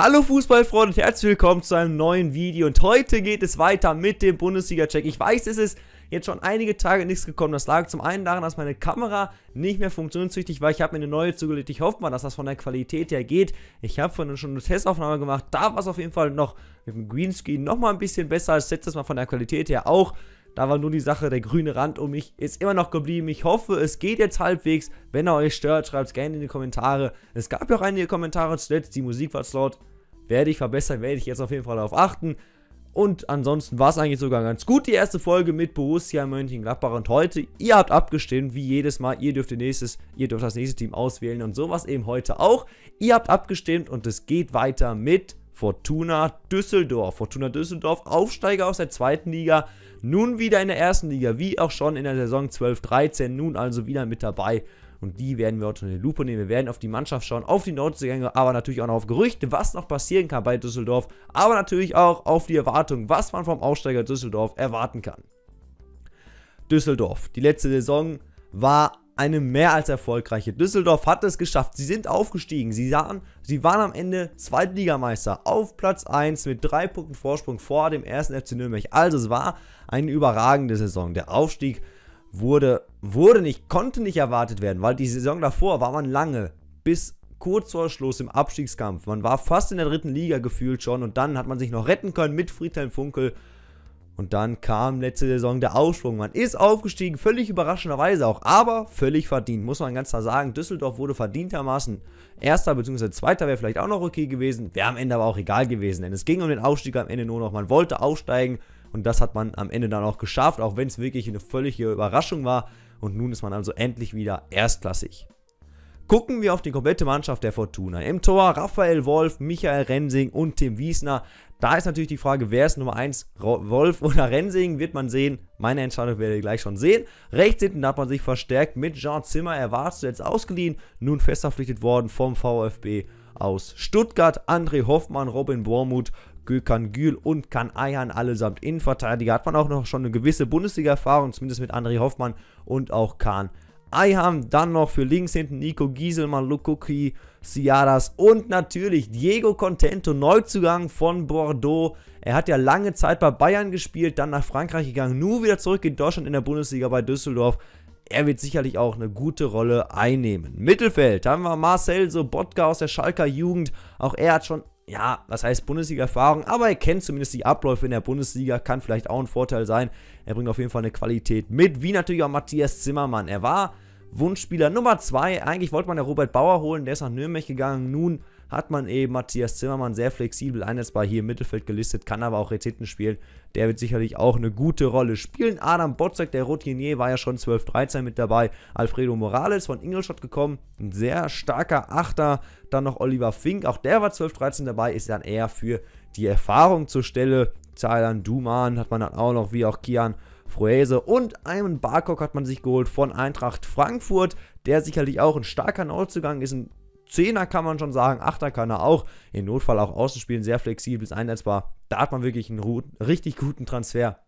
Hallo Fußballfreunde und herzlich willkommen zu einem neuen Video und heute geht es weiter mit dem Bundesliga-Check. Ich weiß, es ist jetzt schon einige Tage nichts gekommen. Das lag zum einen daran, dass meine Kamera nicht mehr funktionstüchtig war. Ich habe mir eine neue zugelegt. Ich hoffe mal, dass das von der Qualität her geht. Ich habe vorhin schon eine Testaufnahme gemacht. Da war es auf jeden Fall noch mit dem Greenscreen noch mal ein bisschen besser als letztes Mal von der Qualität her auch. Da war nur die Sache, der grüne Rand um mich ist immer noch geblieben. Ich hoffe, es geht jetzt halbwegs. Wenn er euch stört, schreibt es gerne in die Kommentare. Es gab ja auch einige Kommentare zuletzt, die Musik war laut. Werde ich verbessern, werde ich jetzt auf jeden Fall darauf achten. Und ansonsten war es eigentlich sogar ganz gut, die erste Folge mit Borussia Mönchengladbach. Und heute, ihr habt abgestimmt, wie jedes Mal, ihr dürft, nächstes, ihr dürft das nächste Team auswählen und sowas eben heute auch. Ihr habt abgestimmt und es geht weiter mit Fortuna Düsseldorf. Fortuna Düsseldorf, Aufsteiger aus der zweiten Liga, nun wieder in der ersten Liga, wie auch schon in der Saison 12-13, nun also wieder mit dabei. Und die werden wir heute in die Lupe nehmen. Wir werden auf die Mannschaft schauen, auf die Neuzugänge, aber natürlich auch noch auf Gerüchte, was noch passieren kann bei Düsseldorf, aber natürlich auch auf die Erwartungen, was man vom Aufsteiger Düsseldorf erwarten kann. Düsseldorf, die letzte Saison war eine mehr als erfolgreiche. Düsseldorf hat es geschafft. Sie sind aufgestiegen. Sie, sahen, sie waren am Ende Zweitligameister auf Platz 1 mit drei Punkten Vorsprung vor dem ersten FC Nürnberg. Also es war eine überragende Saison. Der Aufstieg wurde, wurde nicht, konnte nicht erwartet werden, weil die Saison davor war man lange bis kurz vor Schluss im Abstiegskampf. Man war fast in der dritten Liga gefühlt schon und dann hat man sich noch retten können mit Friedhelm Funkel und dann kam letzte Saison der Aufschwung. Man ist aufgestiegen, völlig überraschenderweise auch, aber völlig verdient. Muss man ganz klar sagen, Düsseldorf wurde verdientermaßen Erster bzw. Zweiter wäre vielleicht auch noch okay gewesen. Wäre am Ende aber auch egal gewesen, denn es ging um den Aufstieg am Ende nur noch. Man wollte aufsteigen und das hat man am Ende dann auch geschafft, auch wenn es wirklich eine völlige Überraschung war. Und nun ist man also endlich wieder erstklassig gucken wir auf die komplette Mannschaft der Fortuna. Im Tor Raphael Wolf, Michael Rensing und Tim Wiesner. Da ist natürlich die Frage, wer ist Nummer 1, Wolf oder Rensing, wird man sehen. Meine Entscheidung werdet ihr gleich schon sehen. Rechts hinten hat man sich verstärkt mit Jean Zimmer, er war zuletzt ausgeliehen, nun fest verpflichtet worden vom VfB aus Stuttgart. André Hoffmann, Robin Bormuth, Gökhan Gül und Kan Ayhan allesamt Innenverteidiger. Hat man auch noch schon eine gewisse Bundesliga-Erfahrung, zumindest mit André Hoffmann und auch Kahn I haben dann noch für links hinten Nico Gieselmann, Lukuki, Ciaras und natürlich Diego Contento, Neuzugang von Bordeaux. Er hat ja lange Zeit bei Bayern gespielt, dann nach Frankreich gegangen, nur wieder zurück in Deutschland in der Bundesliga bei Düsseldorf. Er wird sicherlich auch eine gute Rolle einnehmen. Mittelfeld haben wir Marcel Sobotka aus der Schalker Jugend. Auch er hat schon ja, was heißt Bundesliga-Erfahrung, aber er kennt zumindest die Abläufe in der Bundesliga, kann vielleicht auch ein Vorteil sein. Er bringt auf jeden Fall eine Qualität mit, wie natürlich auch Matthias Zimmermann. Er war Wunschspieler Nummer 2. Eigentlich wollte man ja Robert Bauer holen, der ist nach Nürnberg gegangen. Nun hat man eben Matthias Zimmermann sehr flexibel einsetzbar hier im Mittelfeld gelistet, kann aber auch jetzt hinten spielen. Der wird sicherlich auch eine gute Rolle spielen. Adam Botzek, der Routinier, war ja schon 12-13 mit dabei. Alfredo Morales von Ingolstadt gekommen, ein sehr starker Achter. Dann noch Oliver Fink, auch der war 12-13 dabei, ist dann eher für die Erfahrung zur Stelle. Zahlan Duman hat man dann auch noch, wie auch Kian Froese und einen Barkok hat man sich geholt von Eintracht Frankfurt, der sicherlich auch ein starker Neuzugang ist, ein Zehner kann man schon sagen, Achter kann er auch, im Notfall auch Außenspielen sehr flexibel, ist einsetzbar. Da hat man wirklich einen richtig guten Transfer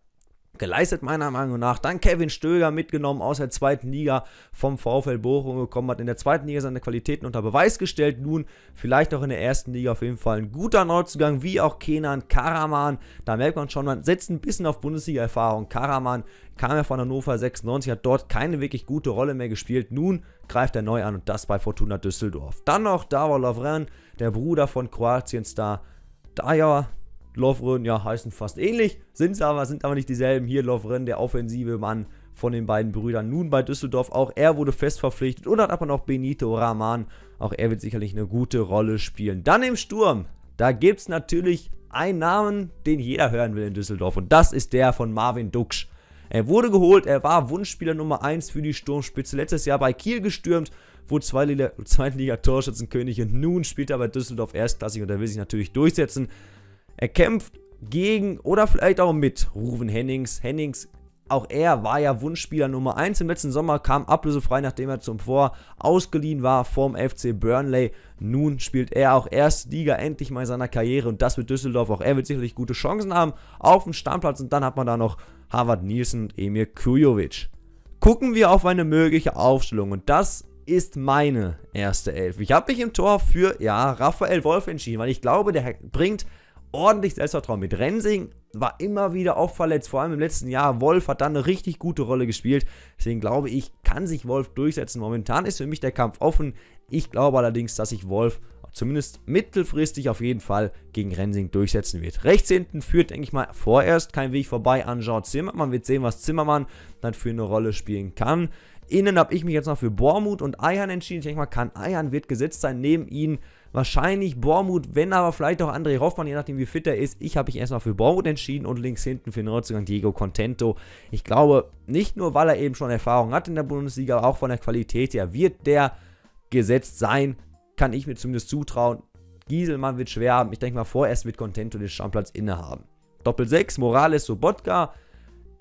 geleistet, meiner Meinung nach. Dann Kevin Stöger mitgenommen aus der zweiten Liga vom VfL Bochum gekommen, hat in der zweiten Liga seine Qualitäten unter Beweis gestellt. Nun vielleicht auch in der ersten Liga auf jeden Fall ein guter Neuzugang, wie auch Kenan Karaman. Da merkt man schon, man setzt ein bisschen auf Bundesliga-Erfahrung. Karaman kam ja von Hannover 96, hat dort keine wirklich gute Rolle mehr gespielt. Nun greift er neu an und das bei Fortuna Düsseldorf. Dann noch Davor Lovren, der Bruder von Kroatiens-Star Dajor, Lovren, ja, heißen fast ähnlich, sind aber, sind aber nicht dieselben. Hier Lovren, der offensive Mann von den beiden Brüdern. Nun bei Düsseldorf auch. Er wurde fest verpflichtet und hat aber noch Benito Rahman. Auch er wird sicherlich eine gute Rolle spielen. Dann im Sturm. Da gibt es natürlich einen Namen, den jeder hören will in Düsseldorf. Und das ist der von Marvin Duksch. Er wurde geholt, er war Wunschspieler Nummer 1 für die Sturmspitze. Letztes Jahr bei Kiel gestürmt, wo Zweitliga-Torschützenkönig und nun spielt er bei Düsseldorf erstklassig und er will sich natürlich durchsetzen. Er kämpft gegen oder vielleicht auch mit Ruven Hennings. Hennings, auch er war ja Wunschspieler Nummer 1 im letzten Sommer, kam ablösefrei, nachdem er zum Vor ausgeliehen war vom FC Burnley. Nun spielt er auch erst Liga endlich mal in seiner Karriere und das mit Düsseldorf. Auch er wird sicherlich gute Chancen haben auf dem Stammplatz und dann hat man da noch Harvard Nielsen und Emir Kujovic. Gucken wir auf eine mögliche Aufstellung und das ist meine erste Elf. Ich habe mich im Tor für ja, Raphael Wolf entschieden, weil ich glaube, der bringt ordentlich Selbstvertrauen mit. Rensing war immer wieder auch verletzt, vor allem im letzten Jahr. Wolf hat dann eine richtig gute Rolle gespielt. Deswegen glaube ich, kann sich Wolf durchsetzen. Momentan ist für mich der Kampf offen. Ich glaube allerdings, dass sich Wolf zumindest mittelfristig auf jeden Fall gegen Rensing durchsetzen wird. Rechts hinten führt, denke ich mal, vorerst kein Weg vorbei an Jean Zimmermann. Wird sehen, was Zimmermann dann für eine Rolle spielen kann. Innen habe ich mich jetzt noch für Bormut und Eihan entschieden. Ich denke mal, kann Eihan wird gesetzt sein. Neben ihnen Wahrscheinlich Bormut, wenn aber vielleicht auch André Hoffmann, je nachdem wie fit er ist. Ich habe mich erstmal für Bormut entschieden und links hinten für den Neuzugang Diego Contento. Ich glaube, nicht nur, weil er eben schon Erfahrung hat in der Bundesliga, auch von der Qualität her wird der gesetzt sein, kann ich mir zumindest zutrauen. Gieselmann wird schwer haben. Ich denke mal, vorerst wird Contento den Stammplatz innehaben. Doppel 6, Morales, Sobotka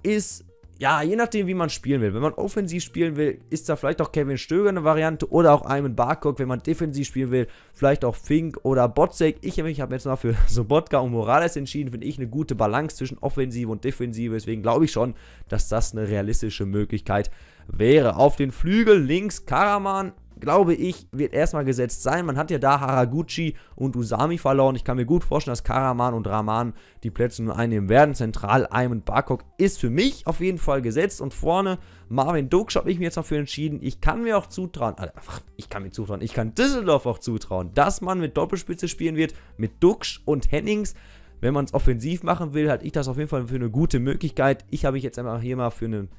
ist ja, je nachdem, wie man spielen will. Wenn man offensiv spielen will, ist da vielleicht auch Kevin Stöger eine Variante oder auch Ayman Barkok. Wenn man defensiv spielen will, vielleicht auch Fink oder Botzek. Ich, ich habe jetzt mal für Sobotka und Morales entschieden. Finde ich eine gute Balance zwischen Offensive und Defensive. Deswegen glaube ich schon, dass das eine realistische Möglichkeit wäre. Auf den Flügel links Karaman, glaube ich, wird erstmal gesetzt sein. Man hat ja da Haraguchi und Usami verloren. Ich kann mir gut vorstellen, dass Karaman und Rahman die Plätze nun einnehmen werden. Zentral, Aim und Barkok ist für mich auf jeden Fall gesetzt. Und vorne Marvin Duksch habe ich mir jetzt noch für entschieden. Ich kann mir auch zutrauen, also ach, ich kann mir zutrauen, ich kann Düsseldorf auch zutrauen, dass man mit Doppelspitze spielen wird, mit Duksch und Hennings wenn man es offensiv machen will, halte ich das auf jeden Fall für eine gute Möglichkeit. Ich habe mich jetzt einfach hier mal für einen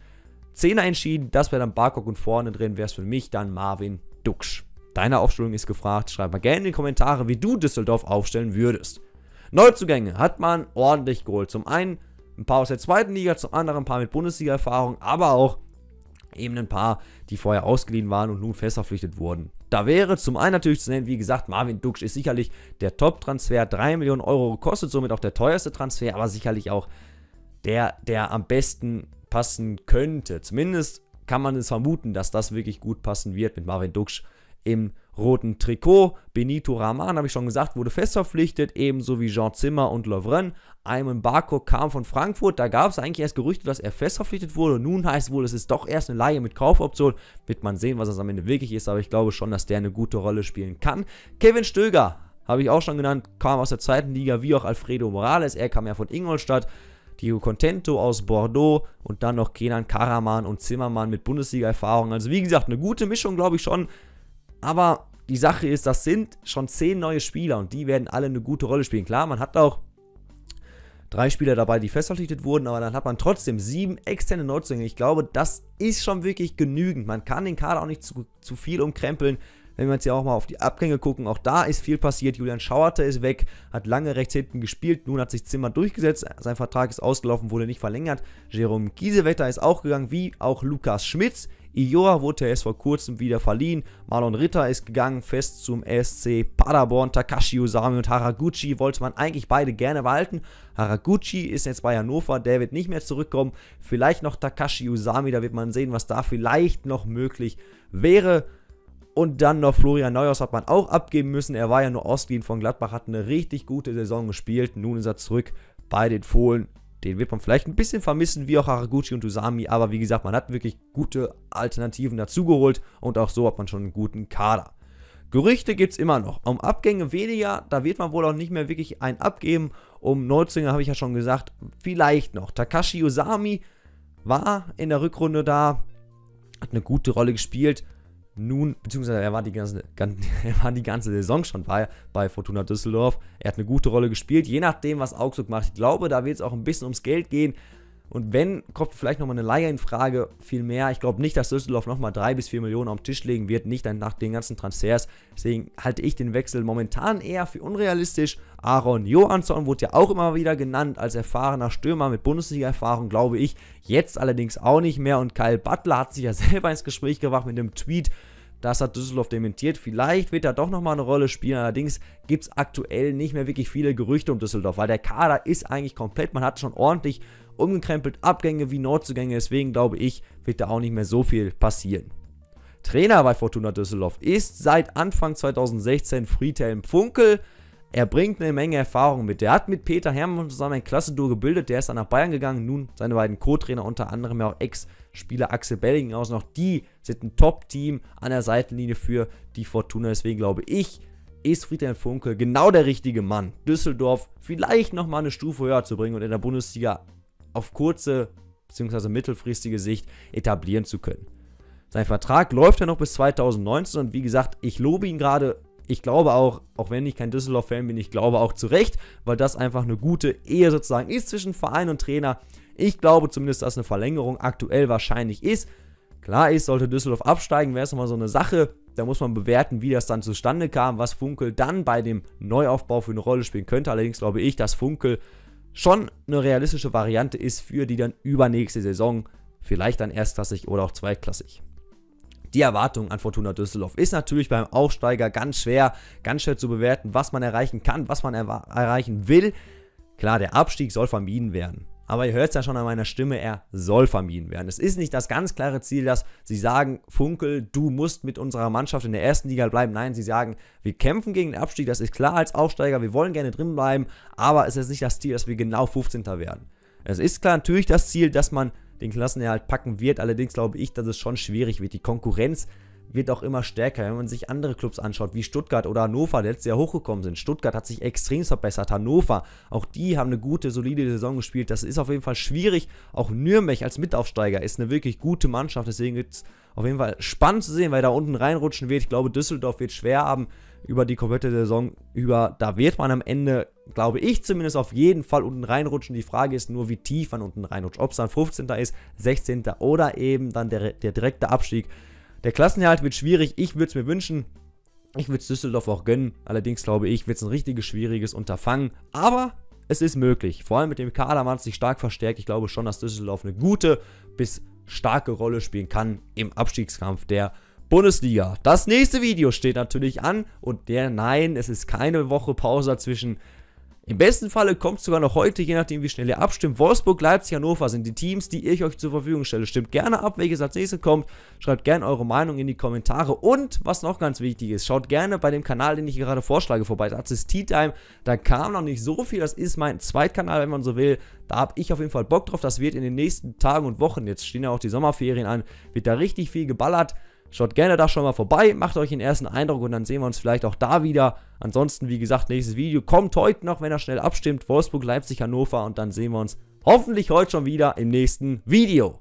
Zehner entschieden. Das wäre dann Barkok und vorne drin wäre es für mich dann Marvin Duxch. Deine Aufstellung ist gefragt. Schreib mal gerne in die Kommentare, wie du Düsseldorf aufstellen würdest. Neuzugänge hat man ordentlich geholt. Zum einen ein paar aus der zweiten Liga, zum anderen ein paar mit Bundesliga-Erfahrung, aber auch eben ein paar, die vorher ausgeliehen waren und nun fest verpflichtet wurden. Da wäre zum einen natürlich zu nennen, wie gesagt, Marvin Duksch ist sicherlich der Top-Transfer, 3 Millionen Euro kostet somit auch der teuerste Transfer, aber sicherlich auch der, der am besten passen könnte. Zumindest kann man es vermuten, dass das wirklich gut passen wird mit Marvin Duksch im roten Trikot. Benito Rahman, habe ich schon gesagt, wurde fest verpflichtet, ebenso wie Jean Zimmer und Lovren. Ayman Barco kam von Frankfurt, da gab es eigentlich erst Gerüchte, dass er fest verpflichtet wurde. Nun heißt es wohl, es ist doch erst eine Laie mit Kaufoption. Wird man sehen, was das am Ende wirklich ist, aber ich glaube schon, dass der eine gute Rolle spielen kann. Kevin Stöger habe ich auch schon genannt, kam aus der zweiten Liga, wie auch Alfredo Morales. Er kam ja von Ingolstadt, Diego Contento aus Bordeaux und dann noch Kenan Karaman und Zimmermann mit Bundesliga-Erfahrung. Also wie gesagt, eine gute Mischung, glaube ich schon. Aber die Sache ist, das sind schon zehn neue Spieler und die werden alle eine gute Rolle spielen. Klar, man hat auch drei Spieler dabei, die festverpflichtet wurden, aber dann hat man trotzdem sieben externe Neuzugänge. Ich glaube, das ist schon wirklich genügend. Man kann den Kader auch nicht zu, zu viel umkrempeln. Wenn wir jetzt ja auch mal auf die Abgänge gucken, auch da ist viel passiert. Julian Schauerte ist weg, hat lange rechts hinten gespielt, nun hat sich Zimmer durchgesetzt, sein Vertrag ist ausgelaufen, wurde nicht verlängert. Jerome Giesewetter ist auch gegangen, wie auch Lukas Schmitz. Ioa wurde erst vor kurzem wieder verliehen. Marlon Ritter ist gegangen, fest zum SC Paderborn. Takashi Usami und Haraguchi wollte man eigentlich beide gerne behalten. Haraguchi ist jetzt bei Hannover, der wird nicht mehr zurückkommen. Vielleicht noch Takashi Usami, da wird man sehen, was da vielleicht noch möglich wäre. Und dann noch Florian Neuhaus hat man auch abgeben müssen. Er war ja nur ausgeliehen von Gladbach, hat eine richtig gute Saison gespielt. Nun ist er zurück bei den Fohlen. Den wird man vielleicht ein bisschen vermissen, wie auch Haraguchi und Usami. Aber wie gesagt, man hat wirklich gute Alternativen dazugeholt. Und auch so hat man schon einen guten Kader. Gerüchte gibt es immer noch. Um Abgänge weniger, da wird man wohl auch nicht mehr wirklich einen abgeben. Um Neuzinger habe ich ja schon gesagt, vielleicht noch. Takashi Usami war in der Rückrunde da, hat eine gute Rolle gespielt nun, beziehungsweise er war die ganze, er war die ganze Saison schon bei, bei Fortuna Düsseldorf. Er hat eine gute Rolle gespielt, je nachdem, was Augsburg macht. Ich glaube, da wird es auch ein bisschen ums Geld gehen. Und wenn, kommt vielleicht nochmal eine Leier in Frage, viel mehr. Ich glaube nicht, dass Düsseldorf nochmal 3 bis 4 Millionen auf den Tisch legen wird, nicht nach den ganzen Transfers. Deswegen halte ich den Wechsel momentan eher für unrealistisch. Aaron Johansson wurde ja auch immer wieder genannt als erfahrener Stürmer mit Bundesliga-Erfahrung, glaube ich. Jetzt allerdings auch nicht mehr. Und Kyle Butler hat sich ja selber ins Gespräch gebracht mit dem Tweet, das hat Düsseldorf dementiert. Vielleicht wird er doch nochmal eine Rolle spielen. Allerdings gibt es aktuell nicht mehr wirklich viele Gerüchte um Düsseldorf, weil der Kader ist eigentlich komplett. Man hat schon ordentlich umgekrempelt Abgänge wie Nordzugänge. Deswegen glaube ich, wird da auch nicht mehr so viel passieren. Trainer bei Fortuna Düsseldorf ist seit Anfang 2016 Friedhelm Funkel. Er bringt eine Menge Erfahrung mit. Er hat mit Peter Hermann zusammen ein klasse Duo gebildet. Der ist dann nach Bayern gegangen. Nun seine beiden Co-Trainer, unter anderem auch Ex-Spieler Axel aus. Noch die sind ein Top-Team an der Seitenlinie für die Fortuna. Deswegen glaube ich, ist Friedhelm Funke genau der richtige Mann, Düsseldorf vielleicht nochmal eine Stufe höher zu bringen und in der Bundesliga auf kurze bzw. mittelfristige Sicht etablieren zu können. Sein Vertrag läuft ja noch bis 2019 und wie gesagt, ich lobe ihn gerade ich glaube auch, auch wenn ich kein Düsseldorf-Fan bin, ich glaube auch zu Recht, weil das einfach eine gute Ehe sozusagen ist zwischen Verein und Trainer. Ich glaube zumindest, dass eine Verlängerung aktuell wahrscheinlich ist. Klar ist, sollte Düsseldorf absteigen, wäre es nochmal so eine Sache. Da muss man bewerten, wie das dann zustande kam, was Funkel dann bei dem Neuaufbau für eine Rolle spielen könnte. Allerdings glaube ich, dass Funkel schon eine realistische Variante ist für die dann übernächste Saison. Vielleicht dann erstklassig oder auch zweitklassig die Erwartung an Fortuna Düsseldorf ist natürlich beim Aufsteiger ganz schwer, ganz schwer zu bewerten, was man erreichen kann, was man er erreichen will. Klar, der Abstieg soll vermieden werden. Aber ihr hört es ja schon an meiner Stimme, er soll vermieden werden. Es ist nicht das ganz klare Ziel, dass sie sagen, Funkel, du musst mit unserer Mannschaft in der ersten Liga bleiben. Nein, sie sagen, wir kämpfen gegen den Abstieg, das ist klar als Aufsteiger, wir wollen gerne drin bleiben, aber es ist nicht das Ziel, dass wir genau 15. werden. Es ist klar natürlich das Ziel, dass man den Klassenerhalt packen wird. Allerdings glaube ich, dass es schon schwierig wird. Die Konkurrenz wird auch immer stärker. Wenn man sich andere Clubs anschaut, wie Stuttgart oder Hannover, die letztes Jahr hochgekommen sind. Stuttgart hat sich extrem verbessert. Hannover, auch die haben eine gute, solide Saison gespielt. Das ist auf jeden Fall schwierig. Auch Nürnberg als Mitaufsteiger ist eine wirklich gute Mannschaft. Deswegen gibt es auf jeden Fall spannend zu sehen, weil da unten reinrutschen wird. Ich glaube, Düsseldorf wird schwer haben über die komplette Saison über. Da wird man am Ende, glaube ich zumindest, auf jeden Fall unten reinrutschen. Die Frage ist nur, wie tief man unten reinrutscht. Ob es dann 15. ist, 16. oder eben dann der, der direkte Abstieg. Der Klassenerhalt wird schwierig. Ich würde es mir wünschen. Ich würde es Düsseldorf auch gönnen. Allerdings glaube ich, wird es ein richtiges, schwieriges Unterfangen. Aber es ist möglich. Vor allem mit dem Kader man hat sich stark verstärkt. Ich glaube schon, dass Düsseldorf eine gute bis starke Rolle spielen kann im Abstiegskampf der Bundesliga. Das nächste Video steht natürlich an und der nein, es ist keine Woche Pause zwischen im besten Falle kommt es sogar noch heute, je nachdem wie schnell ihr abstimmt. Wolfsburg, Leipzig, Hannover sind die Teams, die ich euch zur Verfügung stelle. Stimmt gerne ab, welches als nächstes kommt. Schreibt gerne eure Meinung in die Kommentare. Und was noch ganz wichtig ist, schaut gerne bei dem Kanal, den ich gerade vorschlage, vorbei. Das ist Tea Time. Da kam noch nicht so viel. Das ist mein Zweitkanal, wenn man so will. Da habe ich auf jeden Fall Bock drauf. Das wird in den nächsten Tagen und Wochen, jetzt stehen ja auch die Sommerferien an, wird da richtig viel geballert. Schaut gerne da schon mal vorbei, macht euch den ersten Eindruck und dann sehen wir uns vielleicht auch da wieder. Ansonsten, wie gesagt, nächstes Video kommt heute noch, wenn er schnell abstimmt. Wolfsburg, Leipzig, Hannover und dann sehen wir uns hoffentlich heute schon wieder im nächsten Video.